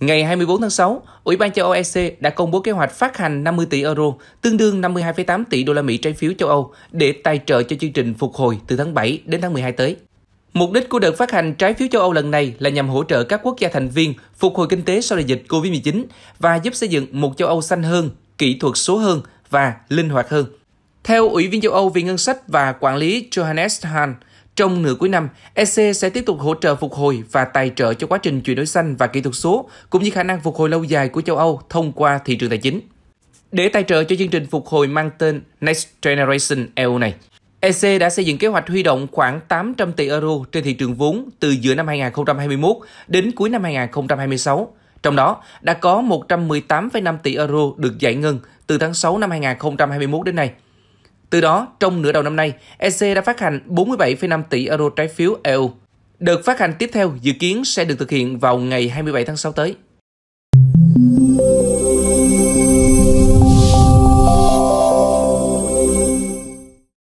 Ngày 24 tháng 6, Ủy ban châu Âu EC đã công bố kế hoạch phát hành 50 tỷ euro, tương đương 52,8 tỷ đô la Mỹ trái phiếu châu Âu để tài trợ cho chương trình phục hồi từ tháng 7 đến tháng 12 tới. Mục đích của đợt phát hành trái phiếu châu Âu lần này là nhằm hỗ trợ các quốc gia thành viên phục hồi kinh tế sau đại dịch COVID-19 và giúp xây dựng một châu Âu xanh hơn, kỹ thuật số hơn và linh hoạt hơn. Theo Ủy viên châu Âu về ngân sách và quản lý Johannes Hahn, trong nửa cuối năm, EC sẽ tiếp tục hỗ trợ phục hồi và tài trợ cho quá trình chuyển đổi xanh và kỹ thuật số, cũng như khả năng phục hồi lâu dài của châu Âu thông qua thị trường tài chính. Để tài trợ cho chương trình phục hồi mang tên Next Generation EU này, EC đã xây dựng kế hoạch huy động khoảng 800 tỷ euro trên thị trường vốn từ giữa năm 2021 đến cuối năm 2026. Trong đó, đã có 118,5 tỷ euro được giải ngân từ tháng 6 năm 2021 đến nay – từ đó, trong nửa đầu năm nay, EC đã phát hành 47,5 tỷ euro trái phiếu EU. Đợt phát hành tiếp theo dự kiến sẽ được thực hiện vào ngày 27 tháng 6 tới.